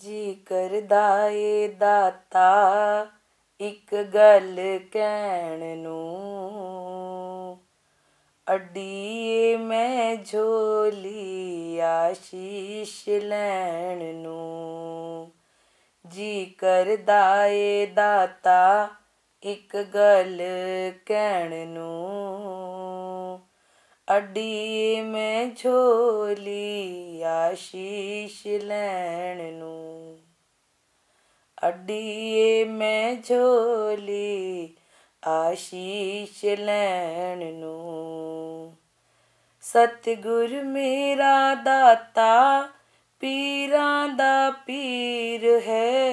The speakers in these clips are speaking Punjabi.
ਜੀ ਕਰਦਾ ਏ ਦਾਤਾ ਇੱਕ ਗੱਲ ਕਹਿਣ ਨੂੰ ਅੜੀਏ ਮੈਂ ਝੋਲੀ ਆਸ਼ੀਸ਼ ਲੈਣ ਨੂੰ ਜੀ ਕਰਦਾ ਏ ਦਾਤਾ ਇੱਕ ਗੱਲ ਕਹਿਣ ਨੂੰ ਅੱਡੀ ਮੈਂ ਝੋਲੀ ਆਸ਼ੀਸ਼ ਲੈਣ ਨੂੰ ਅੱਡੀਏ ਮੈਂ ਝੋਲੀ ਆਸ਼ੀਸ਼ ਲੈਣ ਨੂੰ ਸਤਿਗੁਰ ਮੇਰਾ ਦਾਤਾ ਪੀਰਾਂ ਦਾ ਪੀਰ ਹੈ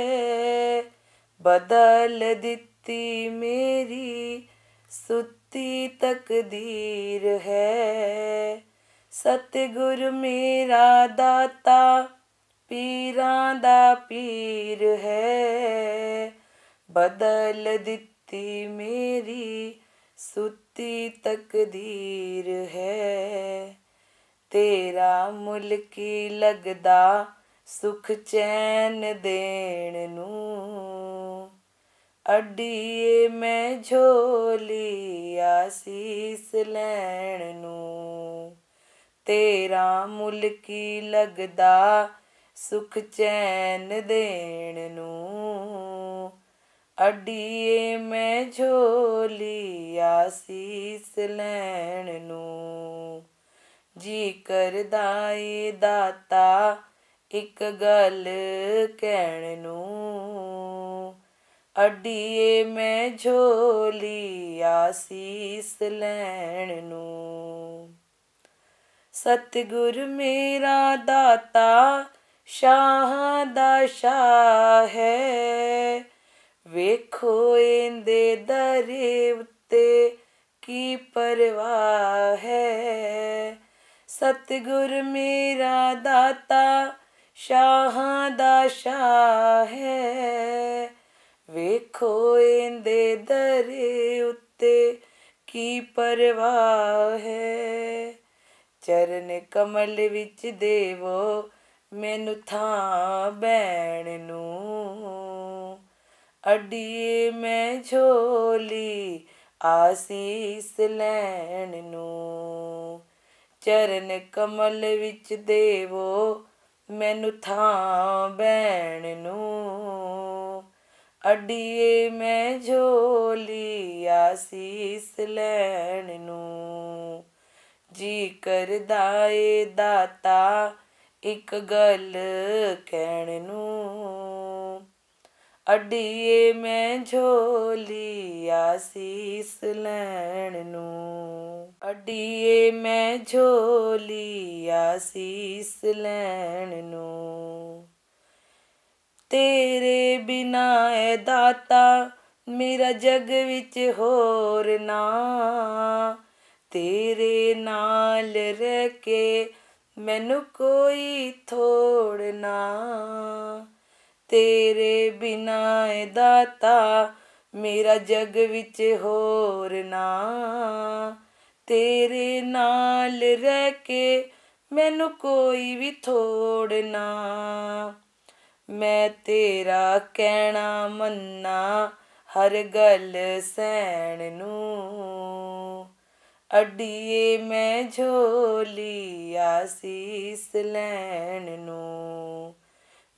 ਬਦਲ ਦਿੱਤੀ ਮੇਰੀ ਸੁੱਤੀ ਤਕਦੀਰ ਹੈ ਸਤਿਗੁਰ ਮੇਰਾ ਦਾਤਾ ਪੀਰਾਂ ਦਾ ਪੀਰ ਹੈ ਬਦਲ ਦਿੱਤੀ ਮੇਰੀ ਸੁੱਤੀ ਤਕਦੀਰ ਹੈ ਤੇਰਾ ਮੁਲਕੀ ਕੀ ਲਗਦਾ ਸੁਖ ਚੈਨ ਦੇਣ ਨੂੰ ਅੱਡੀਏ ਮੈਂ ਝੋਲੀ ਆਸੀਸ ਲੈਣ ਨੂੰ ਤੇਰਾ ਮੁੱਲ ਕੀ ਲਗਦਾ ਸੁਖ ਚੈਨ ਦੇਣ ਨੂੰ ਅੱਡੀਏ ਮੈਂ ਝੋਲੀ ਆਸੀਸ ਲੈਣ ਨੂੰ ਜੀ ਕਰਦਾ ਏ ਦਾਤਾ ਇੱਕ ਗੱਲ ਕਹਿਣ ਨੂੰ ਅੱਡੀਏ ਮੈਂ ਝੋਲੀ ਆਸੀਸ ਲੈਣ ਨੂੰ ਸਤਿਗੁਰ ਮੇਰਾ ਦਾਤਾ ਸ਼ਾਹ ਦਾ ਸ਼ਾਹ ਹੈ ਵੇਖੋ ਇਹਦੇ ਦਰੇ ਉੱਤੇ ਕੀ ਪਰਵਾਹ ਹੈ ਸਤਿਗੁਰ ਮੇਰਾ ਦਾਤਾ ਸ਼ਾਹ ਦਾ ਸ਼ਾਹ ਹੈ ਵੇਖੋ ਇਹਦੇ ਦਰੇ ਉੱਤੇ ਕੀ ਪਰਵਾਹ ਹੈ ਚਰਨ ਕਮਲ ਵਿੱਚ ਦੇਵੋ ਮੈਨੂੰ ਥਾਂ ਬੈਣ ਨੂੰ ਅੜੀਏ ਮੈਂ ਝੋਲੀ ਆਸੀਸ ਲੈਣ ਨੂੰ ਚਰਨ ਕਮਲ ਵਿੱਚ ਦੇਵੋ ਮੈਨੂੰ ਥਾਂ ਬੈਣ ਨੂੰ ਅੜੀਏ ਮੈਂ ਝੋਲੀ ਆਸੀਸ ਲੈਣ ਨੂੰ ਜੀ ਕਰਦਾ ਏ ਦਾਤਾ ਇੱਕ ਗੱਲ ਕਹਿਣ ਨੂੰ ਅੱਡੀਏ ਮੈਂ ਝੋਲੀ ਆਸੀਸ ਲੈਣ ਨੂੰ ਅੱਡੀਏ ਮੈਂ ਝੋਲੀ ਆਸੀਸ ਲੈਣ ਨੂੰ ਤੇਰੇ ਬਿਨਾ ਐ ਦਾਤਾ ਮੇਰਾ ਜਗ ਵਿੱਚ ਹੋਰ ਨਾ ਤੇਰੇ ਨਾਲ ਰਹਿ ਕੇ ਮੈਨੂੰ ਕੋਈ ਥੋੜ ਨਾ ਤੇਰੇ ਬਿਨਾ ਏ ਦਾਤਾ ਮੇਰਾ ਜਗ ਵਿੱਚ ਹੋਰ ਨਾ ਤੇਰੇ ਨਾਲ ਰਹਿ ਕੇ ਮੈਨੂੰ ਕੋਈ ਵੀ ਥੋੜ ਨਾ ਮੈਂ ਤੇਰਾ ਕਹਿਣਾ ਮੰਨਾ ਹਰ ਗੱਲ ਸਹਿਣ ਨੂੰ ਅੱਡੀਏ ਮੈਂ ਝੋਲੀ ਆਸੀਸ ਲੈਣ ਨੂੰ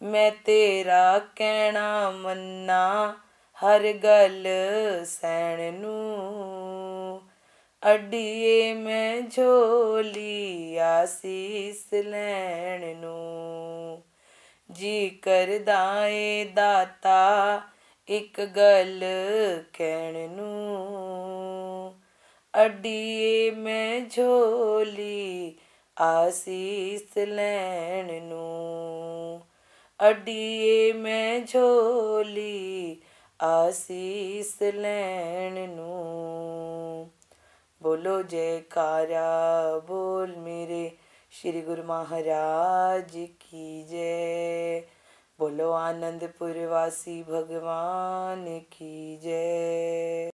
ਮੈਂ ਤੇਰਾ ਕਹਿਣਾ ਮੰਨਾ ਹਰ ਗੱਲ ਸਹਿਣ ਨੂੰ ਅੱਡੀਏ ਮੈਂ ਝੋਲੀ ਆਸੀਸ ਲੈਣ ਨੂੰ ਜੀ ਕਰਦਾ ਏ ਦਾਤਾ ਇੱਕ ਗੱਲ ਕਹਿਣ ਨੂੰ अडिए मैं झोली आसीस लैन नू अड्डिए में झोली आसीस लैन बोलो जयकारा बोल मेरे श्री गुरु महाराज की जय बोलो आनंदपुर वासी भगवान की जय